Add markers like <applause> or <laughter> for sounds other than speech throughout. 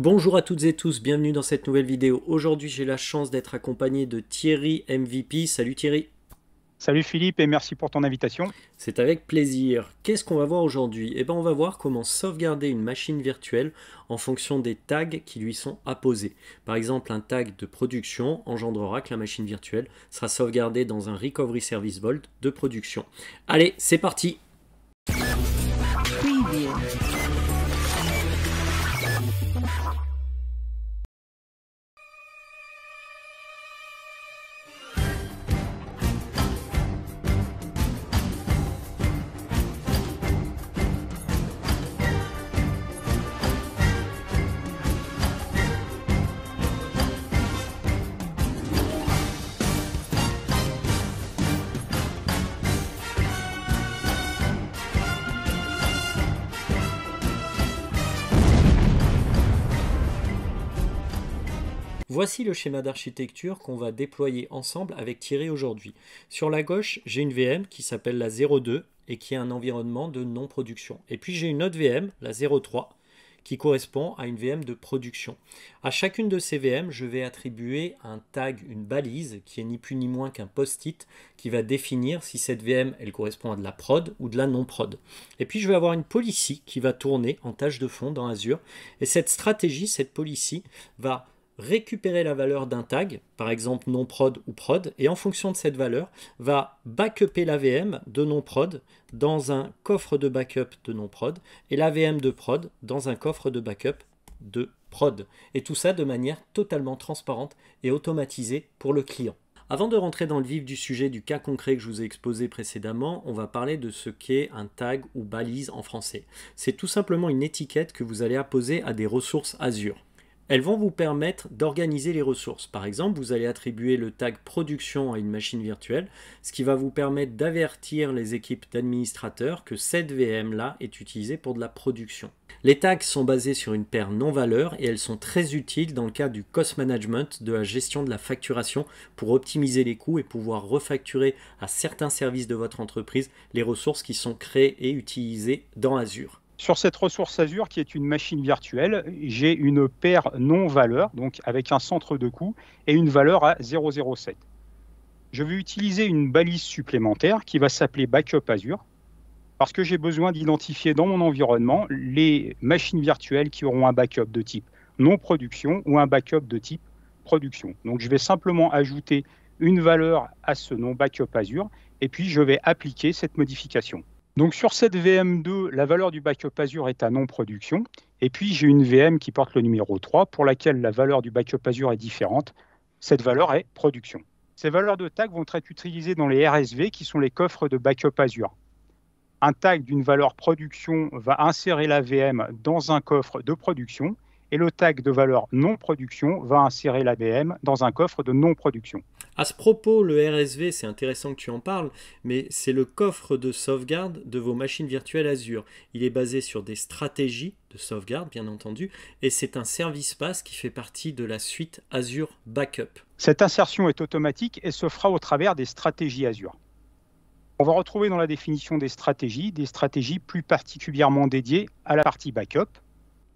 Bonjour à toutes et tous, bienvenue dans cette nouvelle vidéo. Aujourd'hui j'ai la chance d'être accompagné de Thierry MVP. Salut Thierry Salut Philippe et merci pour ton invitation. C'est avec plaisir. Qu'est-ce qu'on va voir aujourd'hui Eh ben, on va voir comment sauvegarder une machine virtuelle en fonction des tags qui lui sont apposés. Par exemple un tag de production engendrera que la machine virtuelle sera sauvegardée dans un Recovery Service Vault de production. Allez c'est parti Voici le schéma d'architecture qu'on va déployer ensemble avec Thierry aujourd'hui. Sur la gauche, j'ai une VM qui s'appelle la 02 et qui est un environnement de non-production. Et puis j'ai une autre VM, la 03, qui correspond à une VM de production. À chacune de ces VM, je vais attribuer un tag, une balise, qui est ni plus ni moins qu'un post-it, qui va définir si cette VM, elle correspond à de la prod ou de la non-prod. Et puis, je vais avoir une policy qui va tourner en tâche de fond dans Azure. Et cette stratégie, cette policy, va récupérer la valeur d'un tag, par exemple non prod ou prod, et en fonction de cette valeur, va backuper l'AVM de non prod dans un coffre de backup de non prod et l'AVM de prod dans un coffre de backup de prod. Et tout ça de manière totalement transparente et automatisée pour le client. Avant de rentrer dans le vif du sujet du cas concret que je vous ai exposé précédemment, on va parler de ce qu'est un tag ou balise en français. C'est tout simplement une étiquette que vous allez apposer à des ressources Azure. Elles vont vous permettre d'organiser les ressources. Par exemple, vous allez attribuer le tag production à une machine virtuelle, ce qui va vous permettre d'avertir les équipes d'administrateurs que cette VM-là est utilisée pour de la production. Les tags sont basés sur une paire non-valeur et elles sont très utiles dans le cas du cost management, de la gestion de la facturation pour optimiser les coûts et pouvoir refacturer à certains services de votre entreprise les ressources qui sont créées et utilisées dans Azure. Sur cette ressource Azure, qui est une machine virtuelle, j'ai une paire non-valeur, donc avec un centre de coût, et une valeur à 007. Je vais utiliser une balise supplémentaire qui va s'appeler Backup Azure, parce que j'ai besoin d'identifier dans mon environnement les machines virtuelles qui auront un backup de type non-production ou un backup de type production. Donc je vais simplement ajouter une valeur à ce nom Backup Azure, et puis je vais appliquer cette modification. Donc sur cette VM2, la valeur du backup Azure est à non-production. Et puis j'ai une VM qui porte le numéro 3 pour laquelle la valeur du backup Azure est différente. Cette valeur est production. Ces valeurs de tag vont être utilisées dans les RSV qui sont les coffres de backup Azure. Un tag d'une valeur production va insérer la VM dans un coffre de production et le tag de valeur non production va insérer la VM dans un coffre de non production. À ce propos, le RSV, c'est intéressant que tu en parles, mais c'est le coffre de sauvegarde de vos machines virtuelles Azure. Il est basé sur des stratégies de sauvegarde, bien entendu, et c'est un service pass qui fait partie de la suite Azure Backup. Cette insertion est automatique et se fera au travers des stratégies Azure. On va retrouver dans la définition des stratégies des stratégies plus particulièrement dédiées à la partie backup.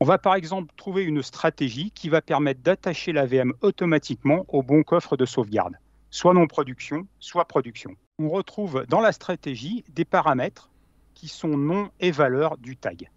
On va par exemple trouver une stratégie qui va permettre d'attacher la VM automatiquement au bon coffre de sauvegarde soit non-production, soit production. On retrouve dans la stratégie des paramètres qui sont nom et valeur du tag.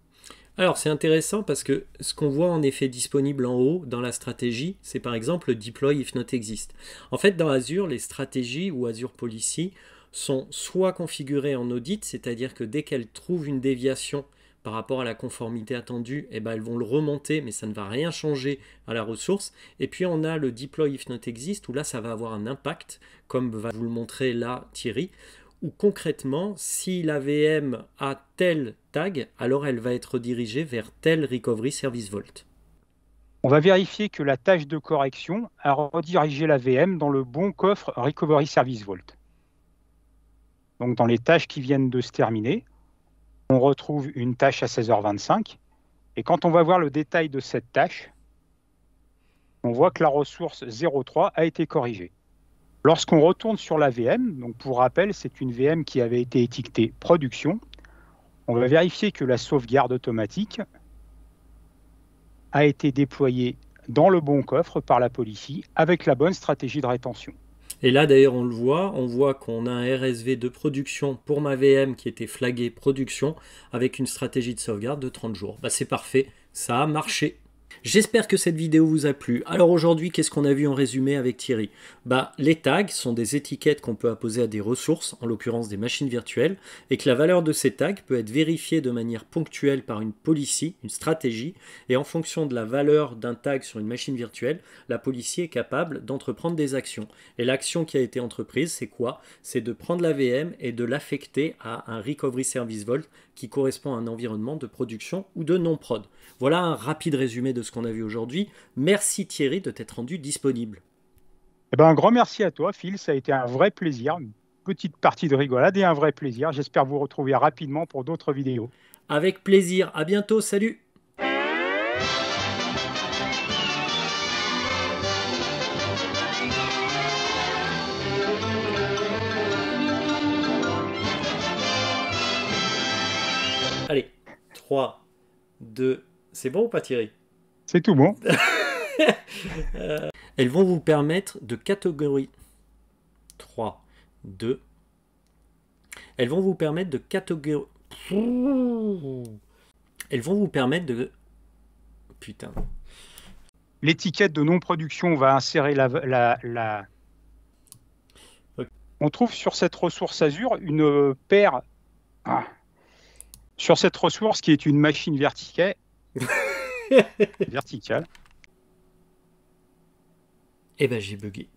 Alors c'est intéressant parce que ce qu'on voit en effet disponible en haut dans la stratégie, c'est par exemple deploy if not exist. En fait dans Azure, les stratégies ou Azure Policy sont soit configurées en audit, c'est-à-dire que dès qu'elles trouvent une déviation par rapport à la conformité attendue, eh ben, elles vont le remonter, mais ça ne va rien changer à la ressource. Et puis on a le deploy if not exist, où là ça va avoir un impact, comme va vous le montrer là Thierry, où concrètement, si la VM a tel tag, alors elle va être dirigée vers tel recovery service Vault. On va vérifier que la tâche de correction a redirigé la VM dans le bon coffre Recovery Service Vault. Donc dans les tâches qui viennent de se terminer, on retrouve une tâche à 16h25. Et quand on va voir le détail de cette tâche, on voit que la ressource 03 a été corrigée. Lorsqu'on retourne sur la VM, donc pour rappel, c'est une VM qui avait été étiquetée production, on va vérifier que la sauvegarde automatique a été déployée dans le bon coffre par la police avec la bonne stratégie de rétention. Et là d'ailleurs on le voit, on voit qu'on a un RSV de production pour ma VM qui était flagué production avec une stratégie de sauvegarde de 30 jours. Bah, c'est parfait, ça a marché. J'espère que cette vidéo vous a plu. Alors aujourd'hui, qu'est-ce qu'on a vu en résumé avec Thierry Bah, Les tags sont des étiquettes qu'on peut apposer à des ressources, en l'occurrence des machines virtuelles, et que la valeur de ces tags peut être vérifiée de manière ponctuelle par une policy, une stratégie, et en fonction de la valeur d'un tag sur une machine virtuelle, la policy est capable d'entreprendre des actions. Et l'action qui a été entreprise, c'est quoi C'est de prendre la VM et de l'affecter à un Recovery Service Vault qui correspond à un environnement de production ou de non-prod. Voilà un rapide résumé de ce a vu aujourd'hui. Merci Thierry de t'être rendu disponible. Eh ben, un grand merci à toi, Phil. Ça a été un vrai plaisir. Une petite partie de rigolade et un vrai plaisir. J'espère vous retrouver rapidement pour d'autres vidéos. Avec plaisir. À bientôt. Salut. Allez, 3, 2, c'est bon ou pas Thierry c'est tout bon. <laughs> elles vont vous permettre de catégorie 3, 2. Elles vont vous permettre de catégorie. Elles vont vous permettre de. Putain. L'étiquette de non-production va insérer la, la, On trouve sur cette ressource Azure une paire. Ah. Sur cette ressource qui est une machine verticale. <laughs> <laughs> Vertical. Et eh ben j'ai bugué.